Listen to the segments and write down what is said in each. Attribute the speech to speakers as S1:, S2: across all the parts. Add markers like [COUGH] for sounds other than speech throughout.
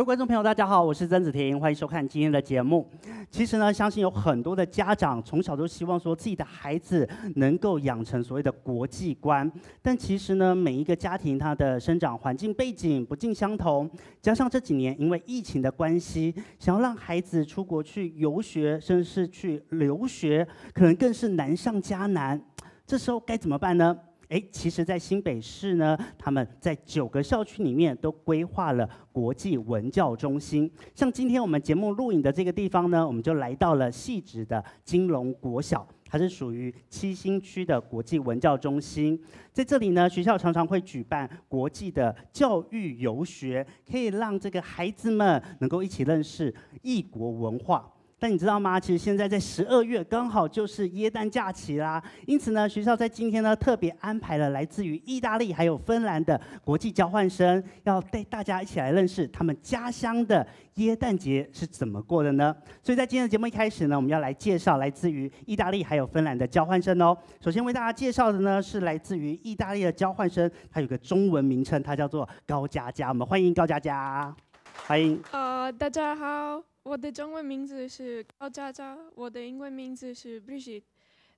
S1: 各位观众朋友，大家好，我是曾子婷，欢迎收看今天的节目。其实呢，相信有很多的家长从小都希望说自己的孩子能够养成所谓的国际观，但其实呢，每一个家庭它的生长环境背景不尽相同，加上这几年因为疫情的关系，想要让孩子出国去游学，甚至是去留学，可能更是难上加难。这时候该怎么办呢？哎，其实，在新北市呢，他们在九个校区里面都规划了国际文教中心。像今天我们节目录影的这个地方呢，我们就来到了细致的金龙国小，它是属于七星区的国际文教中心。在这里呢，学校常常会举办国际的教育游学，可以让这个孩子们能够一起认识异国文化。但你知道吗？其实现在在十二月刚好就是耶诞假期啦。因此呢，学校在今天呢特别安排了来自于意大利还有芬兰的国际交换生，要带大家一起来认识他们家乡的耶诞节是怎么过的呢？所以在今天的节目一开始呢，我们要来介绍来自于意大利还有芬兰的交换生哦。首先为大家介绍的呢是来自于意大利的交换生，他有个中文名称，他叫做高佳佳。我们欢迎高佳佳。欢迎。
S2: 呃，大家好，我的中文名字是高佳佳，我的英文名字是 b r i g i t e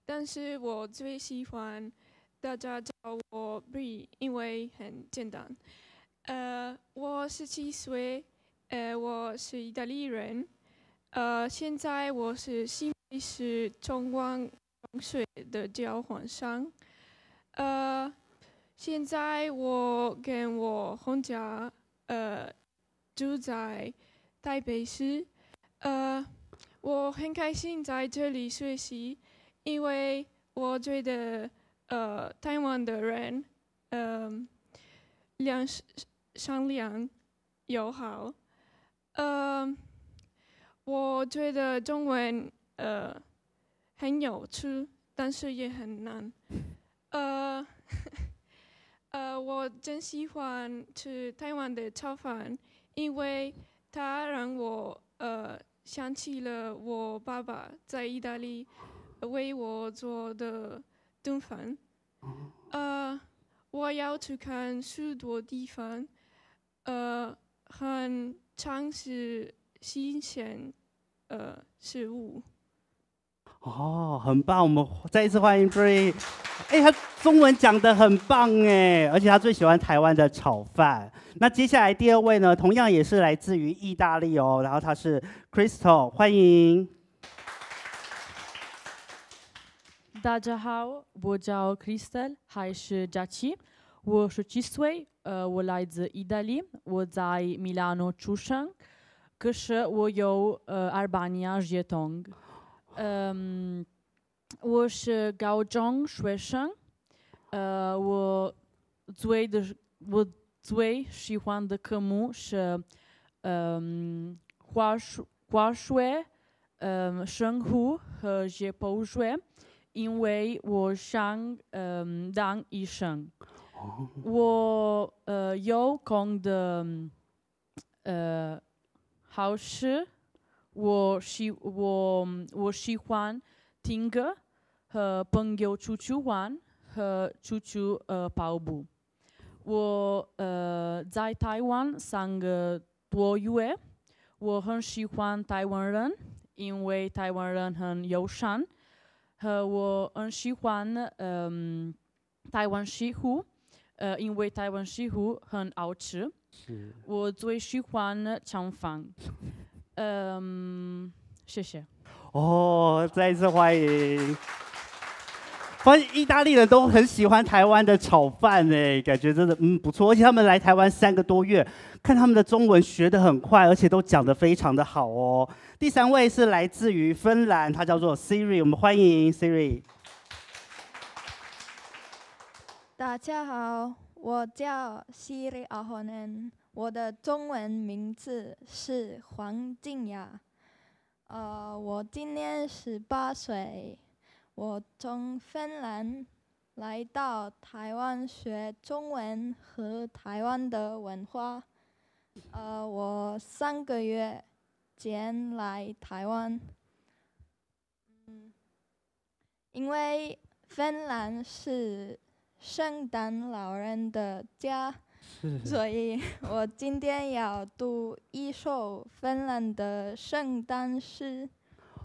S2: 但是我最喜欢大家叫我 b r i 因为很简单。呃，我十七岁，呃，我是意大利人，呃，现在我是新是中广水的交换生，呃，现在我跟我红家，呃。住在台北市，呃，我很开心在这里学习，因为我觉得呃台湾的人呃，良善良友好，呃，我觉得中文呃很有趣，但是也很难，呃，[LAUGHS] 呃我真喜欢吃台湾的炒饭。因为他让我呃想起了我爸爸在意大利为我做的炖饭。呃，我要去看许多地方，呃，很尝试新鲜，呃，事物。
S1: 哦，很棒！我们再一次欢迎 f r e e 哎，他中文讲的很棒哎，而且他最喜欢台湾的炒饭。那接下来第二位呢，同样也是来自于意大利哦，然后他是 Crystal，欢迎。
S3: 大家好，我叫 Crystal，还是 Jackie，我是 c h i s w 呃，我来自意大利，我在 Milano 出生，可是我有呃，阿尔巴尼亚血统。我是高生，呃，我最的，我最喜欢的科目是化学、化学、嗯，生物和解剖学，因为我嗯当医生，我有空的，好事。我喜我我喜欢听出去玩和出去呃跑步。我在台湾，三个多月，我很喜欢台湾人，因为台湾人很友善。我很喜欢台湾西湖，因为台湾西湖很好吃。我最喜欢长方。嗯，谢谢。
S1: 哦，再一次欢迎。发现意大利人都很喜欢台湾的炒饭哎，感觉真的嗯不错。而且他们来台湾三个多月，看他们的中文学得很快，而且都讲得非常的好哦。第三位是来自于芬兰，他叫做 Siri，我们欢迎 Siri。
S4: 大家好，我叫 Siri Ahonen。我的中文名字是黄静雅，呃，我今年十八岁，我从芬兰来到台湾学中文和台湾的文化，呃，我三个月前来台湾，嗯，因为芬兰是圣诞老人的家。所以，我今天要读一首芬兰的圣诞诗。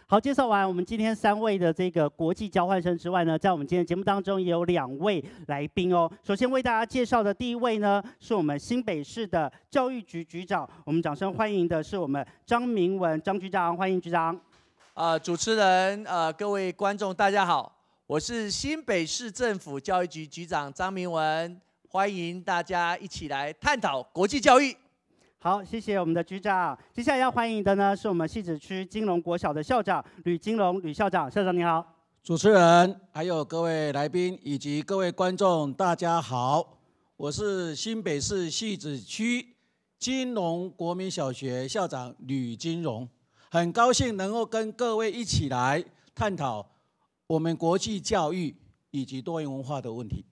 S1: 好，介绍完我们今天三位的这个国际交换生之外呢，在我们今天节目当中也有两位来宾哦。首先为大家介绍的第一位呢，是我们新北市的教育局局长，我们掌声欢迎的是我们张明文张局长，欢迎局长。
S5: 呃，主持人，呃，各位观众，大家好，我是新北市政府教育局局长张明文。欢迎大家一起来探讨国际教育。
S1: 好，谢谢我们的局长。接下来要欢迎的呢，是我们西子区金龙国小的校长吕金龙，吕校长，校长你好。主持人还有各位来宾以及各位
S6: 观众，大家好。我是新北市西子区金龙国民小学校长吕金龙，很高兴能够跟各位一
S1: 起来探讨我们国际教育以及多元文化的问题。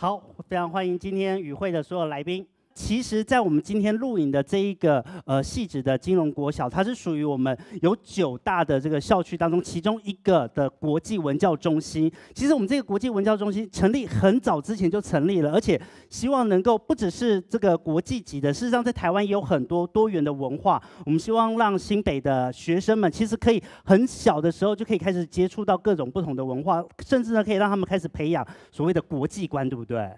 S1: 好，非常欢迎今天与会的所有来宾。其实，在我们今天录影的这一个呃细致的金融国小，它是属于我们有九大的这个校区当中其中一个的国际文教中心。其实我们这个国际文教中心成立很早之前就成立了，而且希望能够不只是这个国际级的，事实上在台湾也有很多多元的文化。我们希望让新北的学生们，其实可以很小的时候就可以开始接触到各种不同的文化，甚至呢可以让他们开始培养所谓的国际观，对不对？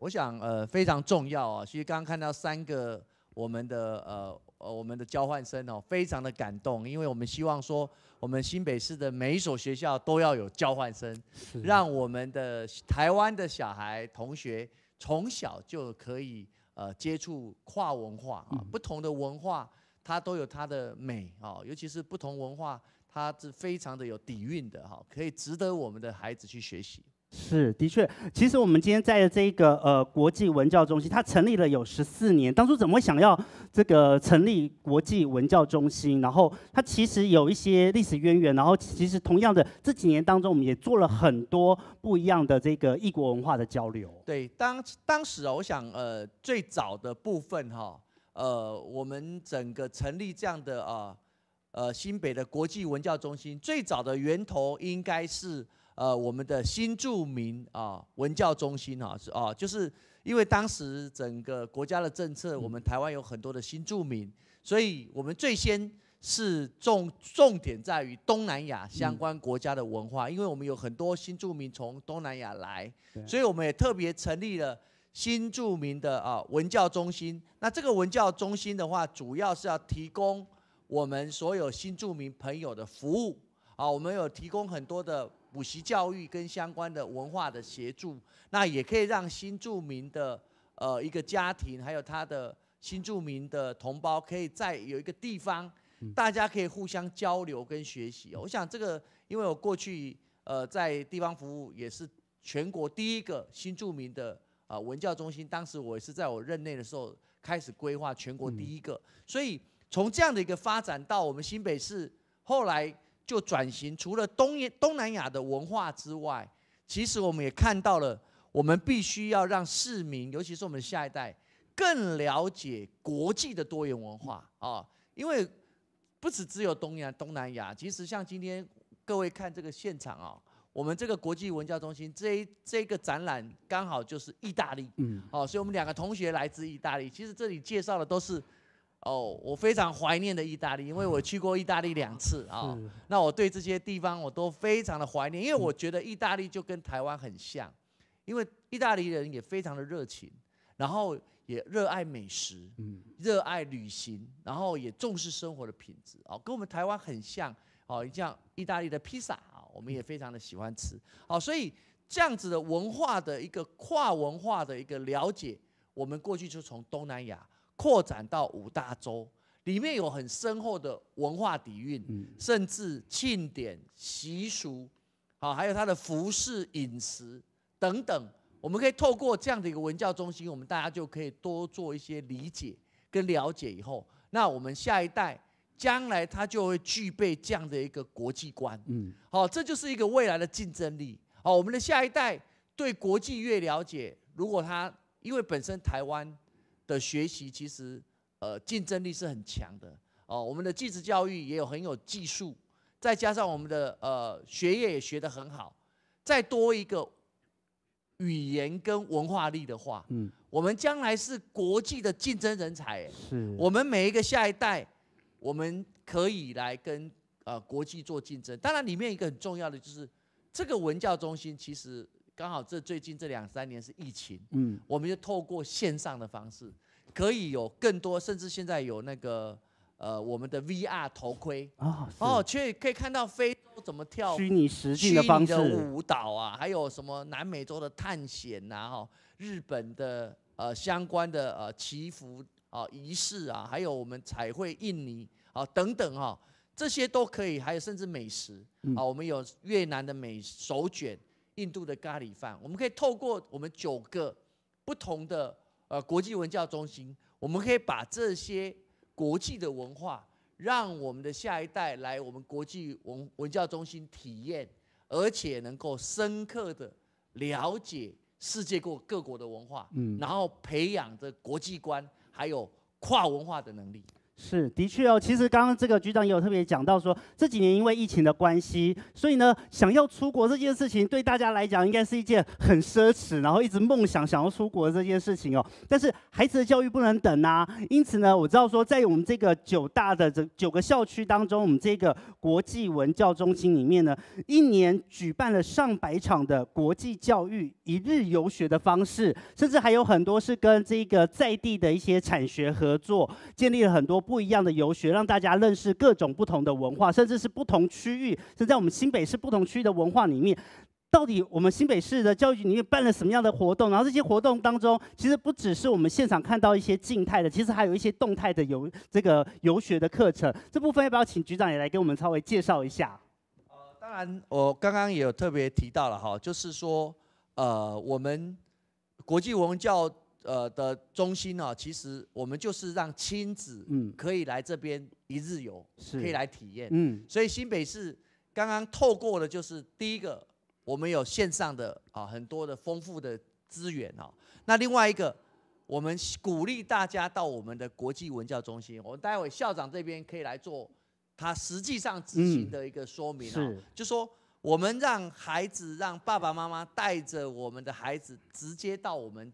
S5: 我想，呃，非常重要啊。其实刚刚看到三个我们的，呃，呃，我们的交换生哦，非常的感动，因为我们希望说，我们新北市的每一所学校都要有交换生，让我们的台湾的小孩同学从小就可以，呃，接触跨文化啊，不同的文化它都有它的美啊，尤其是不同文化，它是非常的有底蕴的哈，可以值得我们的孩子去学习。
S1: 是，的确，其实我们今天在这个呃国际文教中心，它成立了有十四年。当初怎么会想要这个成立国际文教中心？然后它其实有一些历史渊源。然后其实同样的这几年当中，我们也做了很多不一样的这个异国文化的交流。
S5: 对，当当时啊，我想呃最早的部分哈，呃我们整个成立这样的啊呃新北的国际文教中心，最早的源头应该是。呃，我们的新住民啊，文教中心啊，是啊，就是因为当时整个国家的政策，我们台湾有很多的新住民，所以我们最先是重重点在于东南亚相关国家的文化，因为我们有很多新住民从东南亚来，所以我们也特别成立了新住民的啊文教中心。那这个文教中心的话，主要是要提供我们所有新住民朋友的服务啊，我们有提供很多的。补习教育跟相关的文化的协助，那也可以让新住民的呃一个家庭，还有他的新住民的同胞，可以在有一个地方，大家可以互相交流跟学习。我想这个，因为我过去呃在地方服务也是全国第一个新住民的呃文教中心，当时我也是在我任内的时候开始规划全国第一个，所以从这样的一个发展到我们新北市后来。就转型，除了东东南亚的文化之外，其实我们也看到了，我们必须要让市民，尤其是我们下一代，更了解国际的多元文化啊！因为不止只有东亚、东南亚，其实像今天各位看这个现场啊，我们这个国际文教中心这一这个展览刚好就是意大利，嗯，哦，所以我们两个同学来自意大利，其实这里介绍的都是。哦，我非常怀念的意大利，因为我去过意大利两次啊。那我对这些地方我都非常的怀念，因为我觉得意大利就跟台湾很像，因为意大利人也非常的热情，然后也热爱美食，嗯，热爱旅行，然后也重视生活的品质哦，跟我们台湾很像你像意大利的披萨啊，我们也非常的喜欢吃。好，所以这样子的文化的一个跨文化的一个了解，我们过去就从东南亚。扩展到五大洲，里面有很深厚的文化底蕴，甚至庆典习俗，好，还有它的服饰、饮食等等。我们可以透过这样的一个文教中心，我们大家就可以多做一些理解跟了解。以后，那我们下一代将来他就会具备这样的一个国际观。嗯，好，这就是一个未来的竞争力。好，我们的下一代对国际越了解，如果他因为本身台湾。的学习其实，呃，竞争力是很强的哦。我们的技职教育也有很有技术，再加上我们的呃学业也学得很好，再多一个语言跟文化力的话，嗯，我们将来是国际的竞争人才。是，我们每一个下一代，我们可以来跟呃国际做竞争。当然，里面一个很重要的就是这个文教中心其实。刚好这最近这两三年是疫情，嗯，我们就透过线上的方式，可以有更多，甚至现在有那个呃我们的 VR 头盔哦，哦，却可以看到非洲怎么跳舞，虚拟实际的方式舞蹈啊，还有什么南美洲的探险啊，哈，日本的呃相关的呃祈福啊仪式啊，还有我们彩绘印尼啊等等哈，这些都可以，还有甚至美食啊，我们有越南的美食手卷。印度的咖喱饭，我们可以透过我们九个不同的呃国际文教中心，我们可以把这些国际的文化，让我们的下一代来我们国际文文教中心体验，而且能够深刻的了解世界各各国的文化，嗯，然后培养的国际观还有跨文化的能力。
S1: 是的确哦，其实刚刚这个局长也有特别讲到说，这几年因为疫情的关系，所以呢，想要出国这件事情对大家来讲应该是一件很奢侈，然后一直梦想想要出国这件事情哦。但是孩子的教育不能等呐，因此呢，我知道说，在我们这个九大的这九个校区当中，我们这个国际文教中心里面呢，一年举办了上百场的国际教育一日游学的方式，甚至还有很多是跟这个在地的一些产学合作，建立了很多。不一样的游学，让大家认识各种不同的文化，甚至是不同区域。是在我们新北市不同区域的文化里面，到底我们新北市的教育局里面办了什么样的活动？然后这些活动当中，其实不只是我们现场看到一些静态的，其实还有一些动态的游这个游学的课程。这部分要不要请局长也来给我们稍微介绍一下？
S5: 呃，当然，我刚刚也有特别提到了哈，就是说，呃，我们国际文教。呃的中心哦，其实我们就是让亲子嗯可以来这边一日游，可以来体验嗯，所以新北市刚刚透过的就是第一个，我们有线上的啊很多的丰富的资源哦，那另外一个我们鼓励大家到我们的国际文教中心，我们待会校长这边可以来做他实际上执行的一个说明啊，就说我们让孩子让爸爸妈妈带着我们的孩子直接到我们。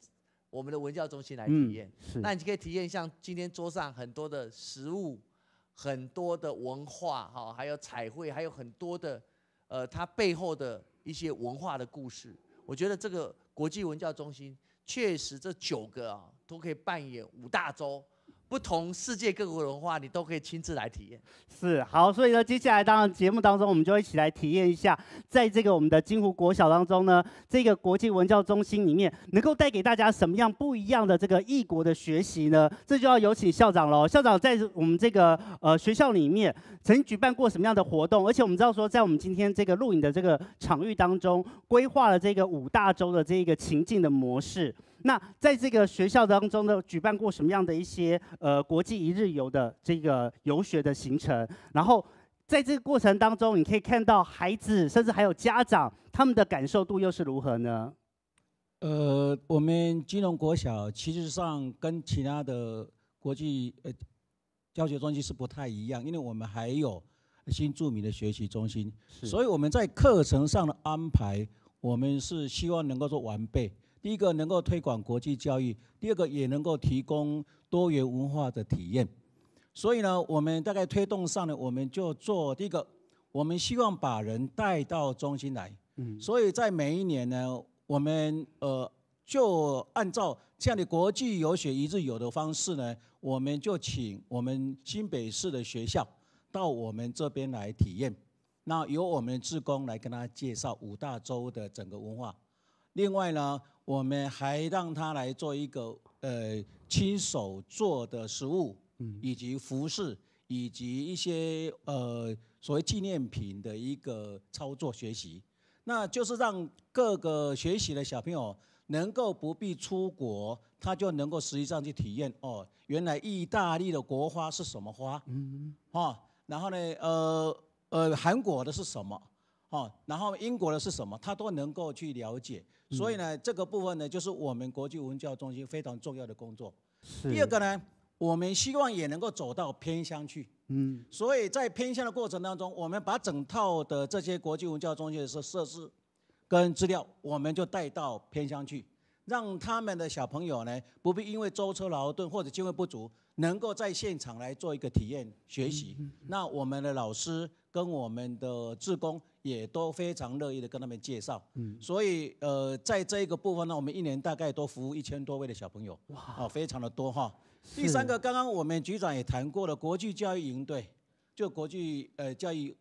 S5: 我们的文教中心来体验，那你就可以体验像今天桌上很多的食物，很多的文化哈，还有彩绘，还有很多的，呃，它背后的一些文化的故事。我觉得这个国际文教中心确实这九个啊，都可以扮演五大洲。不同世界各国的文化，你都可以亲自来体验。
S1: 是，好，所以呢，接下来当然节目当中，我们就一起来体验一下，在这个我们的金湖国小当中呢，这个国际文教中心里面，能够带给大家什么样不一样的这个异国的学习呢？这就要有请校长喽。校长在我们这个呃学校里面，曾经举办过什么样的活动？而且我们知道说，在我们今天这个录影的这个场域当中，规划了这个五大洲的这个情境的模式。那在这个学校当中呢，举办过什么样的一些呃国际一日游的这个游学的行程？然后在这个过程当中，你可以看到孩子，甚至还有家长，他们的感受度又是如何呢？呃，我们金融国小其实上跟其他的国际呃
S6: 教学中心是不太一样，因为我们还有新著名的学习中心，所以我们在课程上的安排，我们是希望能够做完备。第一个能够推广国际教育，第二个也能够提供多元文化的体验。所以呢，我们大概推动上呢，我们就做第一个，我们希望把人带到中心来。嗯，所以在每一年呢，我们呃就按照这样的国际游学一日游的方式呢，我们就请我们新北市的学校到我们这边来体验。那由我们志工来跟大家介绍五大洲的整个文化。另外呢。我们还让他来做一个呃亲手做的食物，以及服饰，以及一些呃所谓纪念品的一个操作学习。那就是让各个学习的小朋友能够不必出国，他就能够实际上去体验哦，原来意大利的国花是什么花？哦，然后呢，呃呃，韩国的是什么？哦，然后英国的是什么？他都能够去了解。所以呢，这个部分呢，就是我们国际文教中心非常重要的工作。第二个呢，我们希望也能够走到偏乡去。嗯，所以在偏乡的过程当中，我们把整套的这些国际文教中心的设设施跟资料，我们就带到偏乡去，让他们的小朋友呢，不必因为舟车劳顿或者经费不足，能够在现场来做一个体验学习。那我们的老师跟我们的志工。也都非常乐意的跟他们介绍，嗯，所以呃，在这一个部分呢，我们一年大概都服务一千多位的小朋友，哇，哦，非常的多哈。第三个，刚刚我们局长也谈过了，国际教育营队，就国际呃教育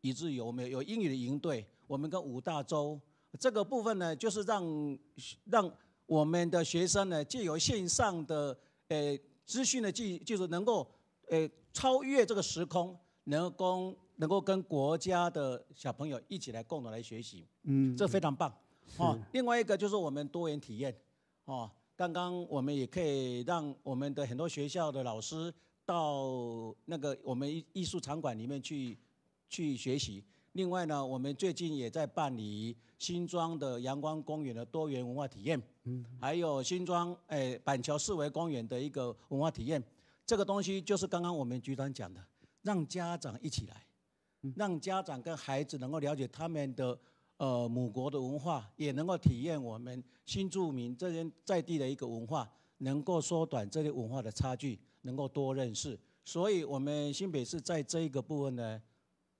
S6: 以至于有没有有英语的营队，我们跟五大洲这个部分呢，就是让让我们的学生呢，借由线上的呃资讯的技就是能够呃超越这个时空，能够。能够跟国家的小朋友一起来共同来学习，嗯，这非常棒哦。另外一个就是我们多元体验哦。刚刚我们也可以让我们的很多学校的老师到那个我们艺术场馆里面去去学习。另外呢，我们最近也在办理新庄的阳光公园的多元文化体验，嗯，还有新庄哎板桥四维公园的一个文化体验。这个东西就是刚刚我们局长讲的，让家长一起来。让家长跟孩子能够了解他们的呃母国的文化，也能够体验我们新住民这些在地的一个文化，能够缩短这些文化的差距，能够多认识。所以，我们新北市在这一个部分呢，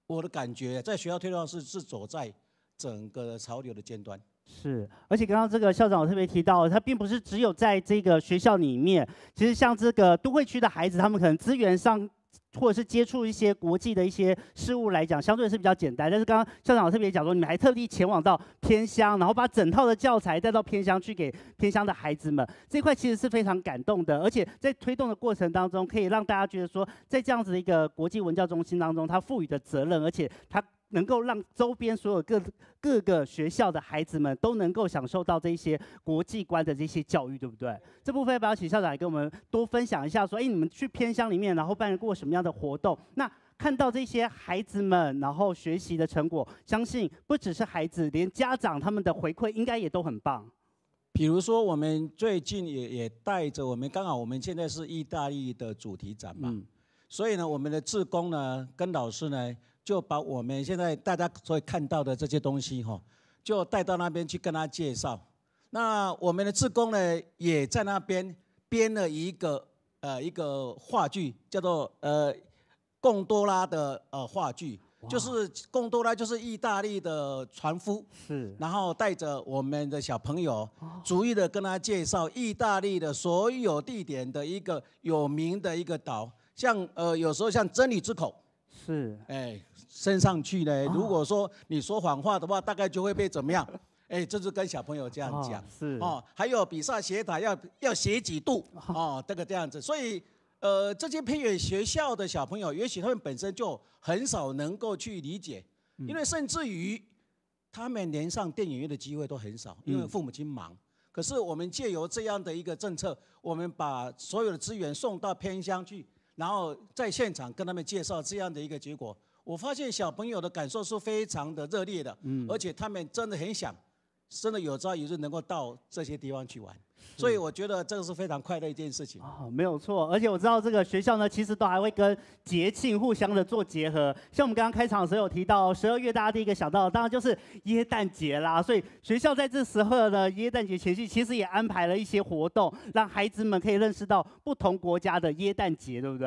S6: 我的感觉在学校推动是是走在整个潮流的尖端。
S1: 是，而且刚刚这个校长我特别提到，他并不是只有在这个学校里面，其实像这个都会区的孩子，他们可能资源上。或者是接触一些国际的一些事物来讲，相对是比较简单。但是刚刚校长特别讲说，你们还特地前往到偏乡，然后把整套的教材带到偏乡去给偏乡的孩子们，这块其实是非常感动的。而且在推动的过程当中，可以让大家觉得说，在这样子的一个国际文教中心当中，他赋予的责任，而且他。能够让周边所有各各个学校的孩子们都能够享受到这些国际观的这些教育，对不对？这部分要不要请校长来跟我们多分享一下？说，哎，你们去偏乡里面，然后办过什么样的活动？那看到这些孩子们，然后学习的成果，相信不只是孩子，连家长他们的回馈应该也都很棒。比如
S6: 说，我们最近也也带着我们，刚好我们现在是意大利的主题展嘛，所以呢，我们的志工呢，跟老师呢。就把我们现在大家所看到的这些东西哈，就带到那边去跟他介绍。那我们的志工呢，也在那边编了一个呃一个话剧，叫做呃贡多拉的呃话剧，就是贡多拉就是意大利的船夫，是，然后带着我们的小朋友逐一的跟他介绍意大利的所有地点的一个有名的一个岛，像呃有时候像真理之口。是，哎，升上去呢。如果说你说谎话的话，大概就会被怎么样？[LAUGHS] 哎，这是跟小朋友这样讲，是哦。还有比萨斜塔要要斜几度？哦，这个这样子。所以，呃，这些偏远学校的小朋友，也许他们本身就很少能够去理解，因为甚至于他们连上电影院的机会都很少，因为父母亲忙。可是我们借由这样的一个政策，我们把所有的资源送到偏乡去。然后在现场跟他们介绍这样的一个结果，我发现小朋友的感受是非常的热烈的，嗯，而且他们真的很想。真的有朝一日能够到这些地方去玩，所以我觉得这个是非常快乐一件事情啊，
S1: 没有错。而且我知道这个学校呢，其实都还会跟节庆互相的做结合。像我们刚刚开场的时候有提到，十二月大家第一个想到当然就是耶诞节啦。所以学校在这时候的耶诞节前夕，其实也安排了一些活动，让孩子们可以认识到不同国家的耶诞节，对不对？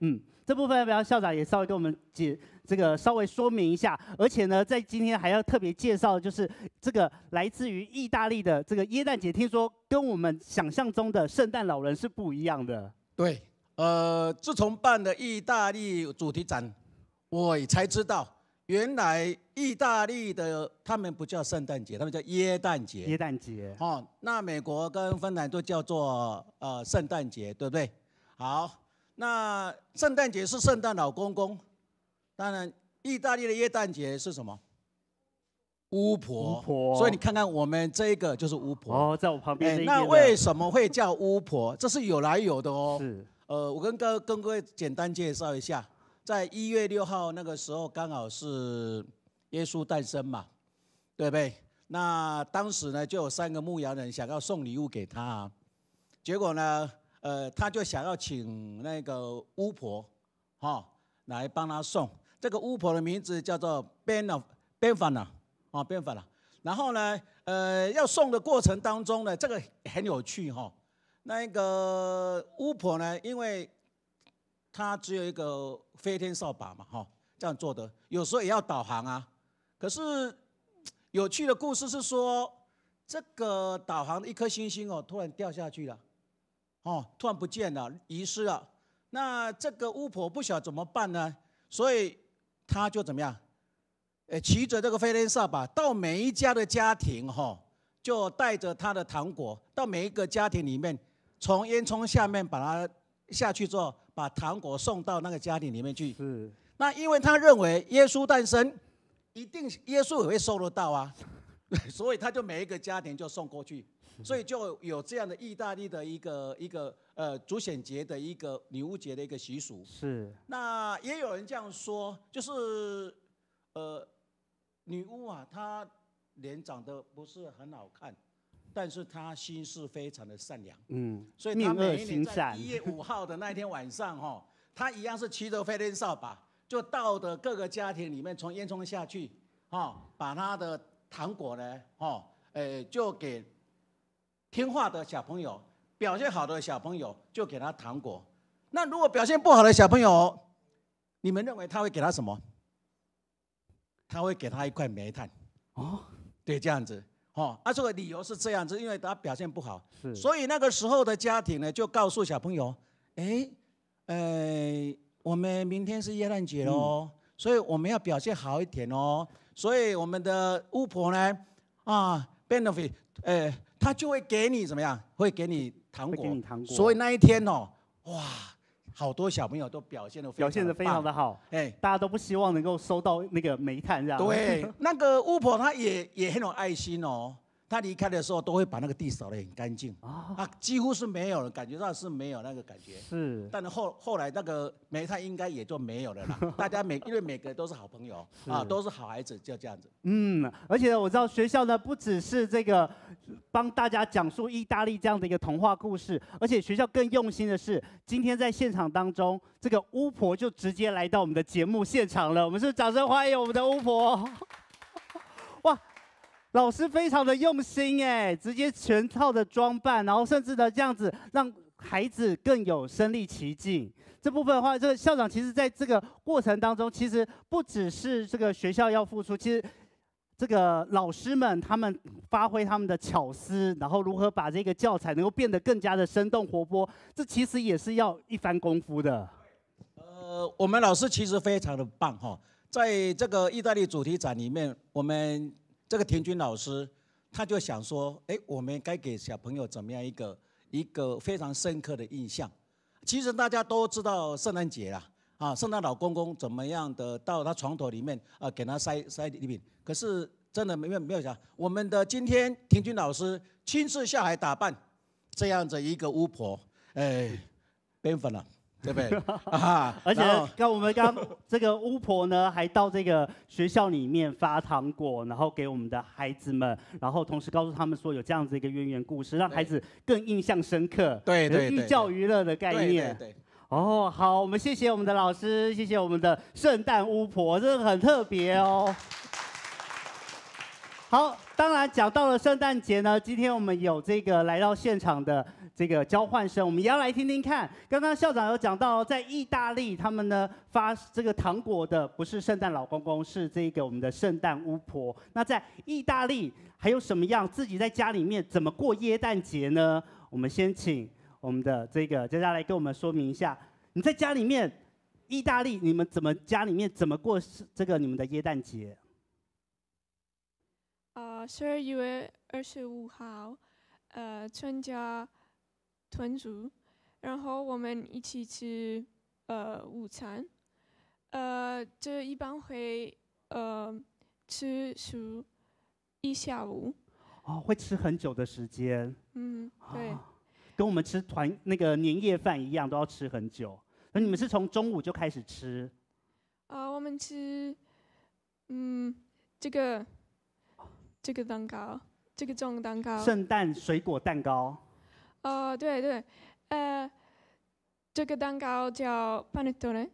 S1: 嗯。这部分，要不要校长也稍微跟我们解这个稍微说明一下。而且呢，在今天还要特别介绍，就是这个来自于意大利的这个耶诞节，听说跟我们想象中的圣诞老人是不一样的。对，
S6: 呃，自从办的意大利主题展，我才知道，原来意大利的他们不叫圣诞节，他们叫耶诞节。耶诞节。哦，那美国跟芬兰都叫做呃圣诞节，对不对？好。那圣诞节是圣诞老公公，当然，意大利的耶诞节是什么？巫婆。所以你看看我们这个就是巫婆。哦，在我
S1: 旁边。那为什
S6: 么会叫巫婆？这是有来有的哦。是。呃，我跟哥跟各位简单介绍一下，在一月六号那个时候，刚好是耶稣诞生嘛，对不对？那当时呢，就有三个牧羊人想要送礼物给他，啊，结果呢？呃，他就想要请那个巫婆，哈，来帮他送。这个巫婆的名字叫做变法，变法了，啊，变法 a 然后呢，呃，要送的过程当中呢，这个很有趣哈。那个巫婆呢，因为她只有一个飞天扫把嘛，哈，这样做的有时候也要导航啊。可是有趣的故事是说，这个导航的一颗星星哦，突然掉下去了。哦，突然不见了，遗失了。那这个巫婆不晓怎么办呢？所以她就怎么样？呃，骑着这个飞天扫把到每一家的家庭，哈，就带着他的糖果到每一个家庭里面，从烟囱下面把它下去之后，把糖果送到那个家庭里面去。是。那因为他认为耶稣诞生一定耶稣也会收得到啊，[LAUGHS] 所以他就每一个家庭就送过去。所以就有这样的意大利的一个一个呃，主显节的一个女巫节的一个习俗。是。那也有人这样说，就是呃，女巫啊，她脸长得不是很好看，但是她心是非常的善良。嗯。所以她每一年在一月五号的那一天晚上，哈，她一样是骑着飞天扫把，就到的各个家庭里面，从烟囱下去，哈，把她的糖果呢，哈，诶，就给。听话的小朋友，表现好的小朋友就给他糖果。那如果表现不好的小朋友，你们认为他会给他什么？他会给他一块煤炭。哦，对，这样子。哦，他说的理由是这样子，因为他表现不好。所以那个时候的家庭呢，就告诉小朋友，哎，呃，我们明天是耶诞节喽，所以我们要表现好一点哦。所以我们的巫婆呢，啊。benefit，呃，他就会给
S1: 你怎么样？会给你糖果，所以
S6: 那一天哦，哇，好多
S1: 小朋友都表现的表现的非常的好，哎，大家都不希望能够收到那个煤炭，这样对，
S6: 那个巫婆她也也很有爱心哦。他离开的时候都会把那个地扫得很干净啊，几乎是没有了，感觉上是没有那个感觉。是，但是后后来那个煤炭应该也就没有了啦。[LAUGHS] 大家每因为每个都是好朋友啊，都是好孩子，就这样子。
S1: 嗯，而且我知道学校呢不只是这个，帮大家讲述意大利这样的一个童话故事，而且学校更用心的是今天在现场当中，这个巫婆就直接来到我们的节目现场了，我们是掌声欢迎我们的巫婆。老师非常的用心哎，直接全套的装扮，然后甚至呢这样子让孩子更有身临其境。这部分的话，这个校长其实在这个过程当中，其实不只是这个学校要付出，其实这个老师们他们发挥他们的巧思，然后如何把这个教材能够变得更加的生动活泼，这其实也是要一番功夫的。
S6: 呃，我们老师其实非常的棒哈，在这个意大利主题展里面，我们。这个田军老师，他就想说，哎，我们该给小朋友怎么样一个一个非常深刻的印象？其实大家都知道圣诞节了，啊，圣诞老公公怎么样的到他床头里面啊，给他塞塞礼品。可是真的没有没有想，我们的今天田军老师亲自下海
S1: 打扮，这样子一个巫婆，哎，变 [LAUGHS] 粉了。对不对？[LAUGHS] 而且刚我们刚这个巫婆呢，还到这个学校里面发糖果，然后给我们的孩子们，然后同时告诉他们说有这样子一个渊源故事，让孩子更印象深刻。对对寓教于乐的概念。对对对。哦，好，我们谢谢我们的老师，谢谢我们的圣诞巫婆，真的很特别哦。好。当然，讲到了圣诞节呢，今天我们有这个来到现场的这个交换生，我们也要来听听看。刚刚校长有讲到，在意大利他们呢发这个糖果的不是圣诞老公公，是这个我们的圣诞巫婆。那在意大利还有什么样？自己在家里面怎么过耶诞节呢？我们先请我们的这个接下来跟我们说明一下，你在家里面，意大利你们怎么家里面怎么过这个你们的耶诞节？
S2: 啊，十二月二十五号，呃，全家团聚，然后我们一起吃呃午餐，呃，就一般会呃吃足一下午。
S1: 哦，会吃很久的时间。
S2: 嗯，对，
S1: 跟我们吃团那个年夜饭一样，都要吃很久。那你们是从中午就开始吃？
S2: 啊，我们吃，嗯，这个。这个蛋糕，这个种蛋糕，圣
S1: 诞水果蛋糕。
S2: 哦，对对，呃，这个蛋糕叫 panettone，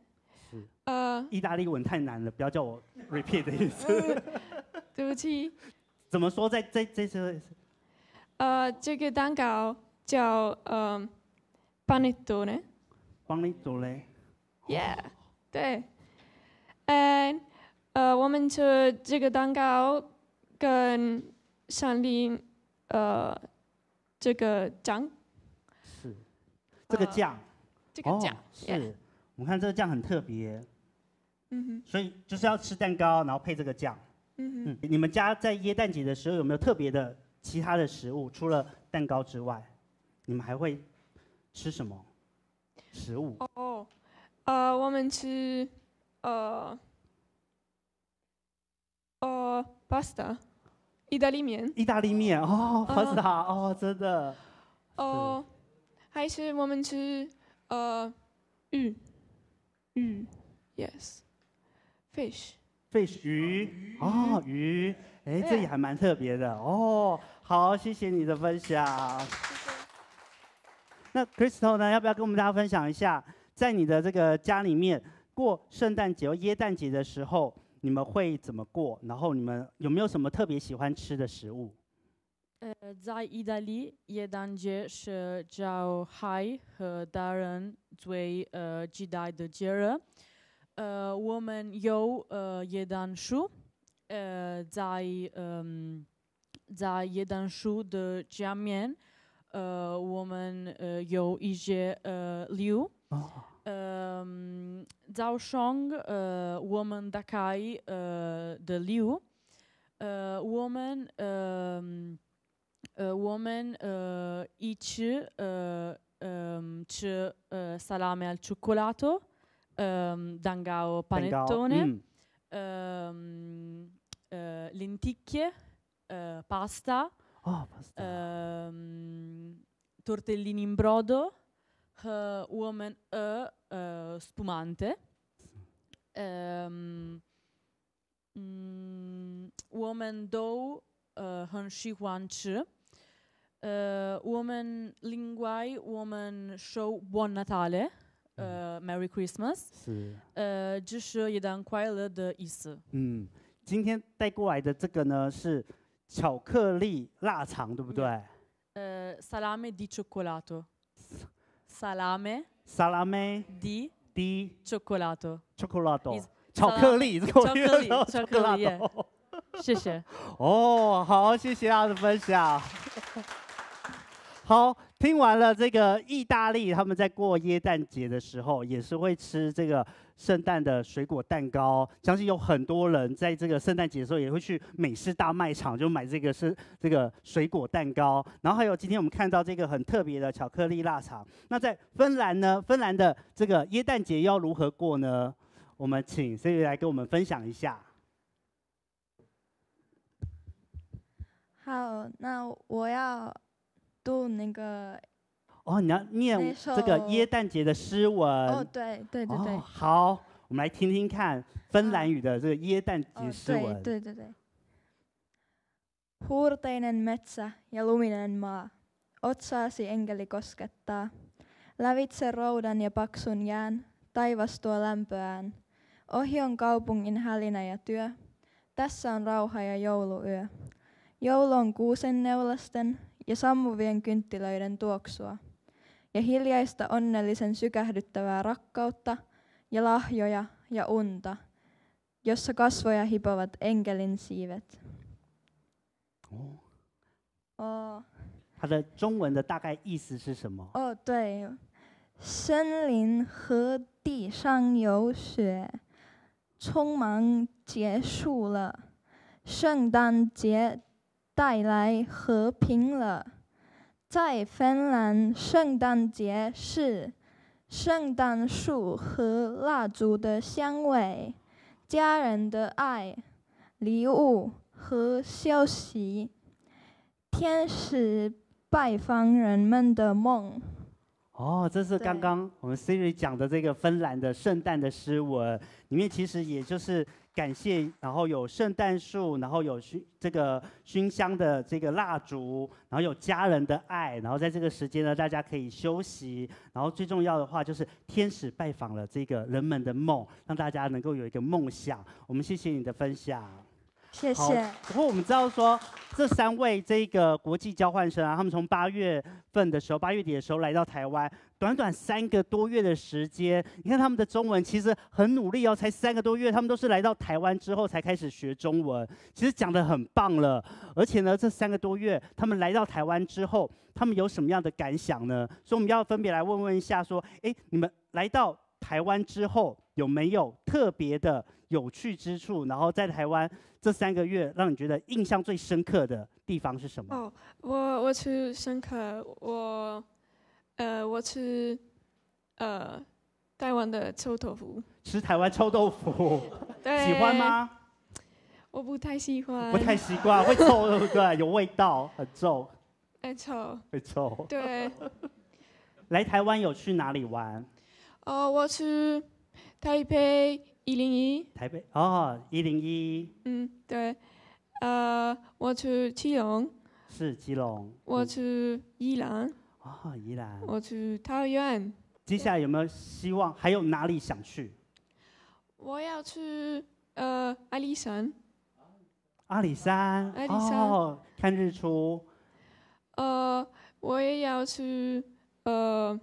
S2: 呃，
S1: 意大利文太难了，不要叫我 repeat 的一次。对不起。怎么说？在在在这？
S2: 呃，这个蛋糕叫呃
S1: panettone，panettone。
S2: Yeah，对，呃呃，我们吃这个蛋糕。跟上林，呃，这个酱是这个酱，这个酱是
S1: 我们看这个酱很特别，嗯哼，所以就是要吃蛋糕，然后配这个酱，嗯哼，你们家在耶诞节的时候有没有特别的其他的食物？除了蛋糕之外，你们还会吃什么食物？
S2: 哦，呃，我们吃呃呃 pasta。意大利面，意大利面哦，好 a
S1: 哦，真的。
S2: 哦，还是我们吃呃鱼，鱼，yes，fish，fish
S1: 鱼，啊鱼，哎，这也还蛮特别的哦。好，谢谢你的分享。那 Crystal 呢？要不要跟我们大家分享一下，在你的这个家里面过圣诞节、耶诞节的时候？你们会怎么过？然后你们有没有什么特别喜欢吃的食物？
S3: 呃，在意大利，耶诞节是叫海和大人最呃期待的节日。呃，我们有呃耶诞树，呃，在嗯在耶诞树的下面，呃，我们呃有一些呃礼牛肉。um, Zhao Shong, uh, Woman Dakai uh, De Liu, uh, Woman, um, uh, woman uh, Ichi uh, um, ehm, c, Salame al cioccolato, um, Dangao Panettone, Dangao. Mm. lenticchie, pasta, oh, pasta. tortellini in brodo. uh, Woman a spumante，Woman dou hong shi huan ci，h Woman linguai，Woman show buon natale，Merry Christmas，是，呃，就是一段快乐的意思。
S1: 嗯，今天带过来的这个呢是巧克力腊肠，对不对
S3: ？Salame di cioccolato。萨拉梅，萨拉梅，di di，chocolate，chocolate，巧克力，这个巧克力，巧克力，
S1: 谢谢，[LAUGHS] 哦，好，谢谢大家的分享。好，听完了这个意大利，他们在过耶诞节的时候，也是会吃这个。圣诞的水果蛋糕，相信有很多人在这个圣诞节的时候也会去美式大卖场，就买这个是这个水果蛋糕。然后还有今天我们看到这个很特别的巧克力腊肠。那在芬兰呢？芬兰的这个耶诞节要如何过呢？我们请 c i 来跟我们分享一下。
S4: 好，那我要度那个。
S1: 哦，你要念这个耶诞节的诗文。哦，
S4: 对对对对、哦。
S1: 好，我们来听听看芬兰语的这个耶诞节诗文。哦、对
S4: 对对。Huurteinen metsä ja luminen maa, otsaasi enkeli koskettaa. Lävitse roudan ja paksun jään, taivas tuo lämpöään. Ohi on kaupungin hälinä ja työ, tässä on rauha ja jouluyö. Joulu on neulasten ja sammuvien kynttilöiden tuoksua. 哦，
S1: 它的中文的大概意思是什么？
S4: 哦，对，森林和地上有雪，匆忙结束了，圣诞节带来和平了。在芬兰，圣诞节是圣诞树和蜡烛的香味，家人的爱，礼物和休息，天使拜访人们的梦。
S1: 哦，这是刚刚我们 Siri 讲的这个芬兰的圣诞的诗文，里面其实也就是。感谢，然后有圣诞树，然后有熏这个熏香的这个蜡烛，然后有家人的爱，然后在这个时间呢，大家可以休息，然后最重要的话就是天使拜访了这个人们的梦，让大家能够有一个梦想。我们谢谢你的分享，谢谢。不过我们知道说，这三位这个国际交换生啊，他们从八月份的时候，八月底的时候来到台湾。短短三个多月的时间，你看他们的中文其实很努力哦，才三个多月，他们都是来到台湾之后才开始学中文，其实讲得很棒了。而且呢，这三个多月他们来到台湾之后，他们有什么样的感想呢？所以我们要分别来问问一下，说，哎，你们来到台湾之后有没有特别的有趣之处？然后在台湾这三个月，让你觉得印象最深刻的地方是什么？
S2: 哦，我我去深刻我。呃，我吃，呃，台湾的臭豆腐。
S1: 吃台湾臭豆腐，[LAUGHS]
S2: 喜欢吗？我不太喜欢。不太习
S1: 惯，会臭，对不对？有味道，很臭。很臭。很臭。对。来台湾有去哪里玩？
S2: 哦，我去台北一零一。
S1: 台北哦，一零一。
S2: 嗯，对。呃，我去基隆。
S1: 是基隆。
S2: 我去宜兰。
S1: 啊，依然！我
S2: 去桃园。
S1: 接下来有没有希望？还有哪里想去？
S2: 我要去呃阿里山。
S1: 阿里山。阿里山。哦，看日出。
S2: 呃，我也要去呃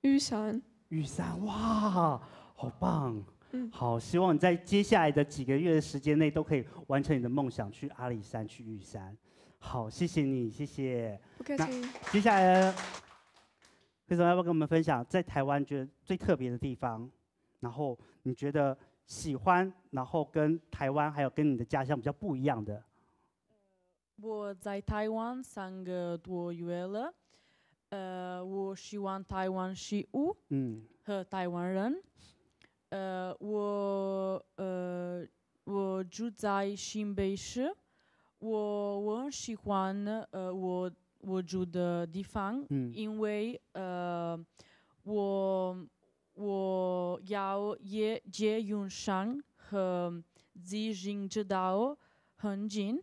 S2: 玉山。
S1: 玉山，哇，好棒！嗯，好，希望你在接下来的几个月的时间内都可以完成你的梦想，去阿里山，去玉山。好，谢谢你，谢谢。不客气。接下来，什么要不跟我们分享在台湾觉得最特别的地方？然后你觉得喜欢，然后跟台湾还有跟你的家乡比较不一样的？
S3: 我在台湾三个多月了，呃，我喜欢台湾食物，嗯，和台湾人，呃，我呃，我住在新北市。我我喜欢呃，我我住的地方，因为呃，我我要也也有想和自行车道很近，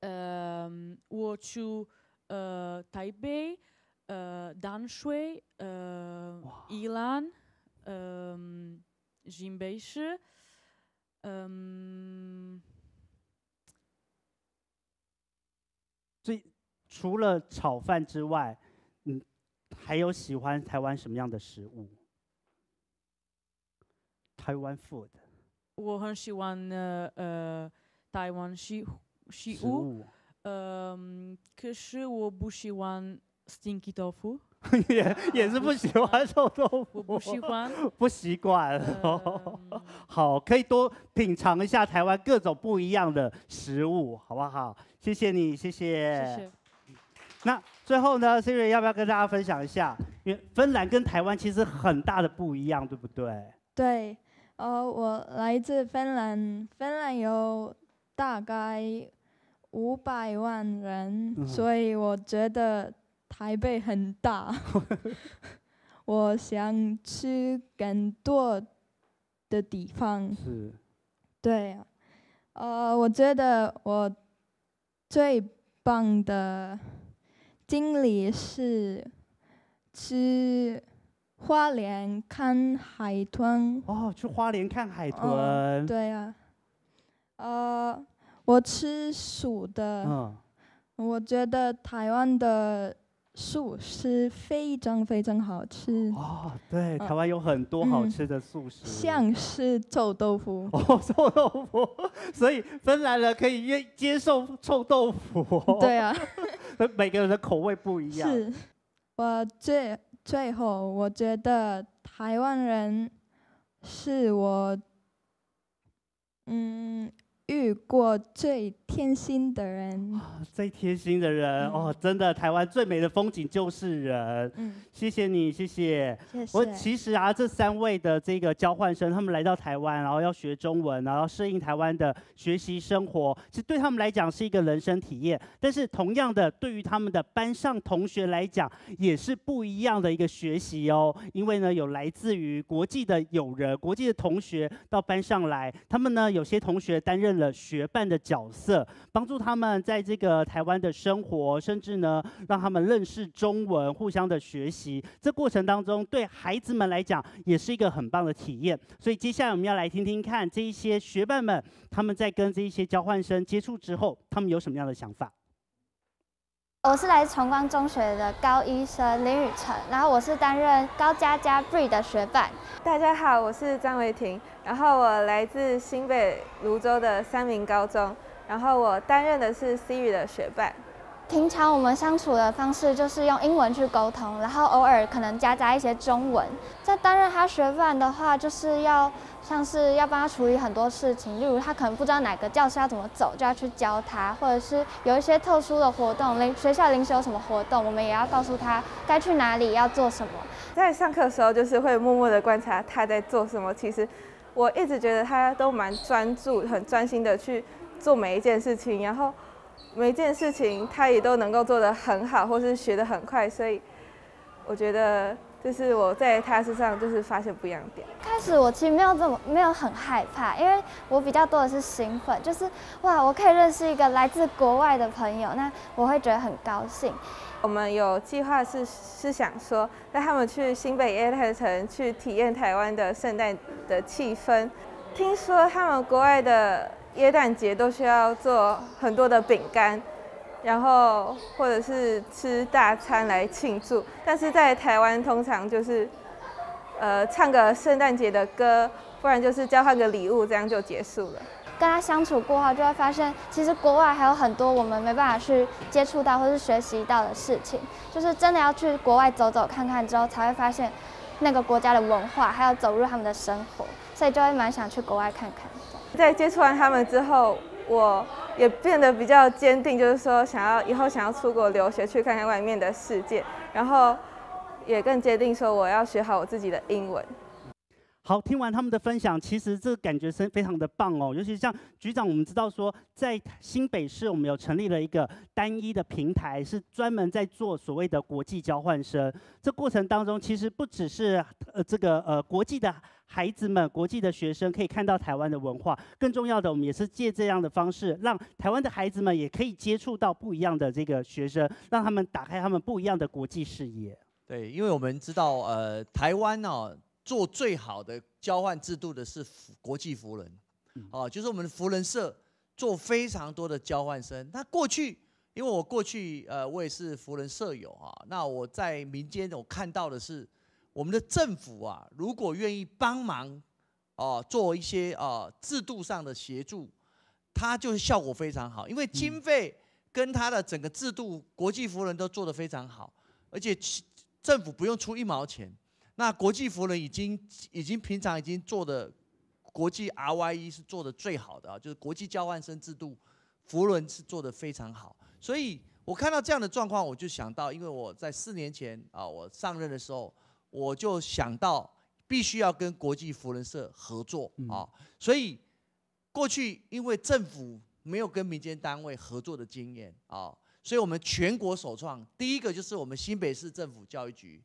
S3: 呃，我去呃台北、淡水、ilan、金贝斯。
S1: 除了炒饭之外，嗯，还有喜欢台湾什么样的食物？台湾 food。
S3: 我很喜欢呃台湾西西屋。呃可是我不喜欢 stinky tofu。也也是不喜欢臭豆腐。不喜欢，不
S1: 习惯。好，可以多品尝一下台湾各种不一样的食物，好不好？谢谢你，谢谢。那最后呢，Siri 要不要跟大家分享一下？因为芬兰跟台湾其实很大的不一样，对不对？
S4: 对，呃，我来自芬兰，芬兰有大概五百万人，所以我觉得台北很大。[LAUGHS] 我想去更多的地方。是，对，呃，我觉得我最棒的。经里是，去花莲看海豚。哦，去花莲看海豚。对呀，呃，我吃素的。嗯，我觉得台湾的。素食非常非常好吃哦，
S1: 对，台湾有很多好吃的素食，像
S4: 是臭豆腐。[LAUGHS] 哦，臭豆
S1: 腐，[LAUGHS] 所以芬兰人可以接接受臭豆腐。对啊，[LAUGHS] 每个人的口味不一样。是，
S4: 我最最后我觉得台湾人是我，嗯。遇过最贴心的人，
S1: 最贴心的人哦，真的，台湾最美的风景就是人。嗯，谢谢你，谢谢。谢谢。我其实啊，这三位的这个交换生，他们来到台湾，然后要学中文，然后适应台湾的学习生活，其实对他们来讲是一个人生体验。但是同样的，对于他们的班上同学来讲，也是不一样的一个学习哦。因为呢，有来自于国际的友人、国际的同学到班上来，他们呢有些同学担任。了学伴的角色，帮助他们在这个台湾的生活，甚至呢，让他们认识中文，互相的学习。这过程当中，对孩子们来讲，也是一个很棒的体验。所以接下来我们要来听听看，这一些学伴们他们在跟这一些交换生接触之后，他们有什么样的想法。
S4: 我是来自崇光中学的高一生林雨辰，然后我是担任高佳佳 Bree 的学伴。大家
S7: 好，我是张维婷，然后我来自新北泸州的三明高中，然后我担任的是 C 语的学伴。
S4: 平常我们相处的方式就是用英文去沟通，然后偶尔可能夹杂一些中文。在担任他学伴的话，就是要像是要帮他处理很多事情，例如他可能不知道哪个教室要怎么走，就要去教他，或者是有一些特殊的活动，临学校临时有什么活动，我们也要告诉他该去哪里，要做什么。在上课的时候，就是会默默的观察他
S7: 在做什么。其实我一直觉得他都蛮专注，很专心的去做每一件事情，然后。每件事情，他也都能够做的很好，或是学的很快，所以我觉得就是我在他身上就是发现不一样点。
S4: 开始我其实没有这么没有很害怕，因为我比较多的是兴奋，就是哇，我可以认识一个来自国外的朋友，那我会觉得很高兴。我们有
S7: 计划是是想说带他们去新北夜市城去体验台湾的圣诞的气氛，听说他们国外的。耶诞节都需要做很多的饼干，然后或者是吃大餐来庆祝。但是在台湾通常就是，呃，唱个圣诞节的歌，不然就是交换个礼物，这样就结束了。
S4: 跟他相处过后，就会发现其实国外还有很多我们没办法去接触到或是学习到的事情，就是真的要去国外走走看看之后，才会发现那个国家的文化，还要走入他们的生活，所以就会蛮想去国外看看。
S7: 在接触完他们之后，我也变得比较坚定，就是说想要以后想要出国留学，去看看外面的世界，然后也更坚定说我要学好我自己的英文。
S1: 好，听完他们的分享，其实这个感觉是非常的棒哦。尤其像局长，我们知道说在新北市，我们有成立了一个单一的平台，是专门在做所谓的国际交换生。这过程当中，其实不只是呃这个呃国际的。孩子们，国际的学生可以看到台湾的文化。更重要的，我们也是借这样的方式，让台湾的孩子们也可以接触到不一样的这个学生，让他们打开他们不一样
S5: 的国际视野。对，因为我们知道，呃，台湾哦，做最好的交换制度的是国际服人，哦，就是我们的服人社做非常多的交换生。那过去，因为我过去，呃，我也是服人社友啊，那我在民间我看到的是。我们的政府啊，如果愿意帮忙，哦，做一些啊制度上的协助，它就是效果非常好。因为经费跟它的整个制度，国际扶人都做得非常好，而且政府不用出一毛钱。那国际扶人已经已经平常已经做的国际 RYE 是做的最好的啊，就是国际交换生制度扶人是做的非常好。所以我看到这样的状况，我就想到，因为我在四年前啊，我上任的时候。我就想到必须要跟国际福人社合作啊，所以过去因为政府没有跟民间单位合作的经验啊，所以我们全国首创，第一个就是我们新北市政府教育局，